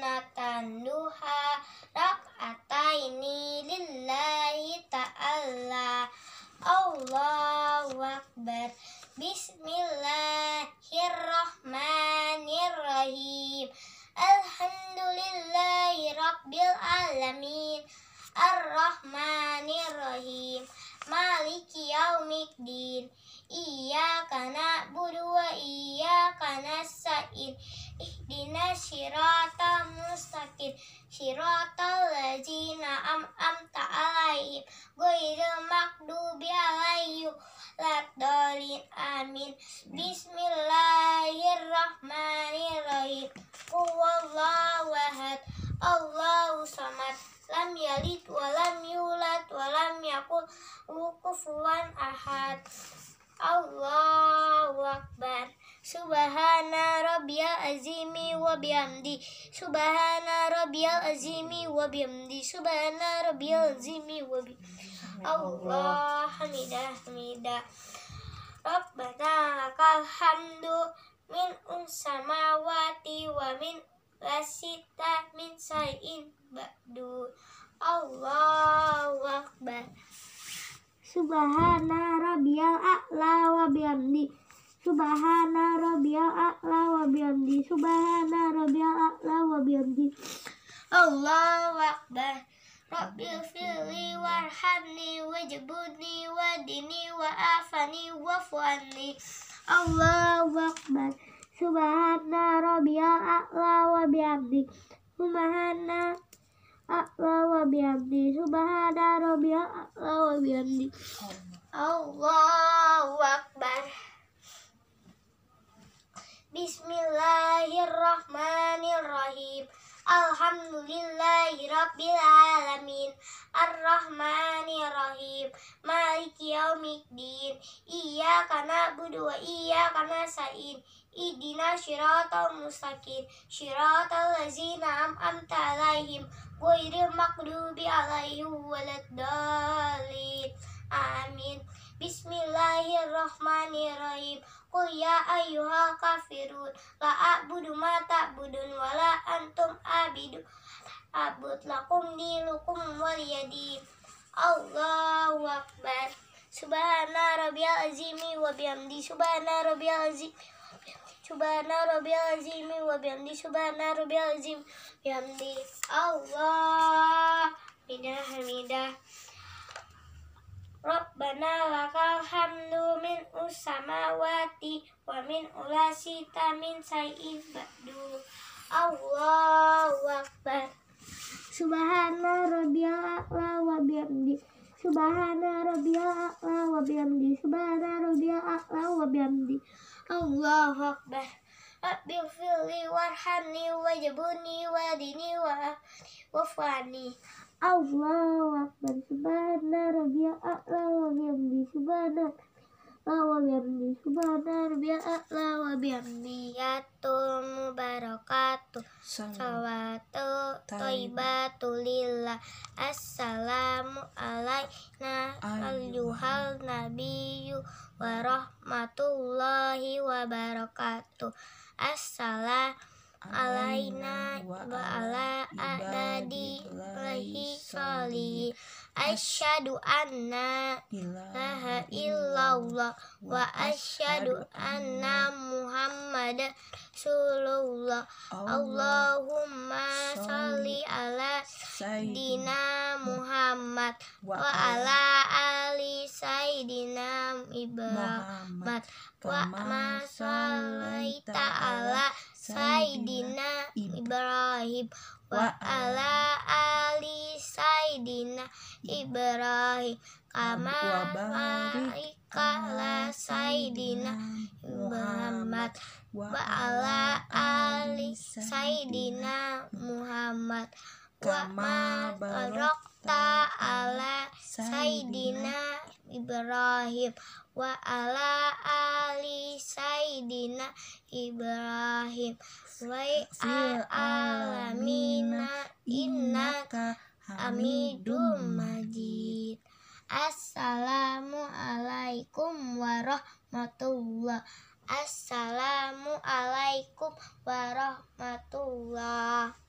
sunatan duha ini lillahi ta'ala Allahu Akbar Bismillahirrahmanirrahim Alhamdulillahi Rabbil Alamin Ar-Rahmanirrahim Maliki Yaumiddin Iyaka na'budu wa iyaka nasta'in ihdina shirata mustaqim lajina am am alaihim ghairil makdubi alayu laddalin amin bismillahirrahmanirrahim Allahu ahad Allahu samad lam yalid walam yulad walam yakul wukufuwan ahad Subhana rabbiyal azimi wa bihamdi Subhana rabbiyal azimi wa bihamdi Subhana rabbiyal azimi wa bihamdi Allah hamidah hamidah Rabbana lakal hamdu min unsamawati wa min Rasita min sayin ba'du Allahu Akbar Subhana rabbiyal a'la wa bihamdi Subhana rabbiyal a'la wa bihamdi. Subhana rabbiyal a'la wa bihamdi. Allahu akbar. Rabbi fili warhamni wajbudni wadini wa afani Allah Allahu akbar. Subhana rabbiyal a'la wa bihamdi. Subhana a'la wa bihamdi. Subhana rabbiyal a'la wa bihamdi. Allah Bismillahirrahmanirrahim. Alhamdulillahirrabbilalamin Ar-Rahmanirrahim Maliki Yaumiddin Iyaka na'budu wa iyaka nasta'in Idina syiratal mustaqim Syiratal lazina am'amta alaihim Wairil makdubi walad dalin Bismillahirrahmanirrahim. Qul ya ayyuhal kafirun la a'budu ma ta'budun wa la antum abidu. Abud lakum dinukum waliyadi. Allahu akbar. Subhana rabbiyal azimi wa bihamdi subhana rabbiyal azimi Subhana rabbiyal azimi wa bihamdi subhana rabbiyal azim bihamdi Allah bidah hamidah Rabbana lakal hamdu min usamawati wa min ulasita min ba'du Allahu Akbar Subhana rabbiyal a'la wa bihamdi Subhana rabbiyal a'la wa bihamdi Subhana rabbiyal a'la wa bihamdi Allahu Akbar Rabbi fili warhamni wajibuni wadini wa wafani Allahu Akbar Subhana Rabbi A'la wa bihamdi Subhana wa bihamdi Subhana Rabbi A'la wa bihamdi Yatul Mubarakatuh Salawatu Taibatu Lillah Assalamu alaina Ayyuhal Nabiyyu Warahmatullahi Wabarakatuh Assalamu alaina wa ala adadi lahi soli asyhadu anna laha illallah wa asyhadu anna muhammad rasulullah allahumma sholli ala sayyidina muhammad wa ala ali sayyidina ibrahim wa ma sallaita ala Sayyidina Ibrahim wa ala ali Sayyidina Ibrahim kama barikala Sayyidina Muhammad wa ala ali Sayyidina Muhammad kama barokta ala Sayyidina Ibrahim wa ala ali ali Sayyidina Ibrahim wa alamina innaka hamidum majid Assalamualaikum Assalamu Assalamualaikum warahmatullah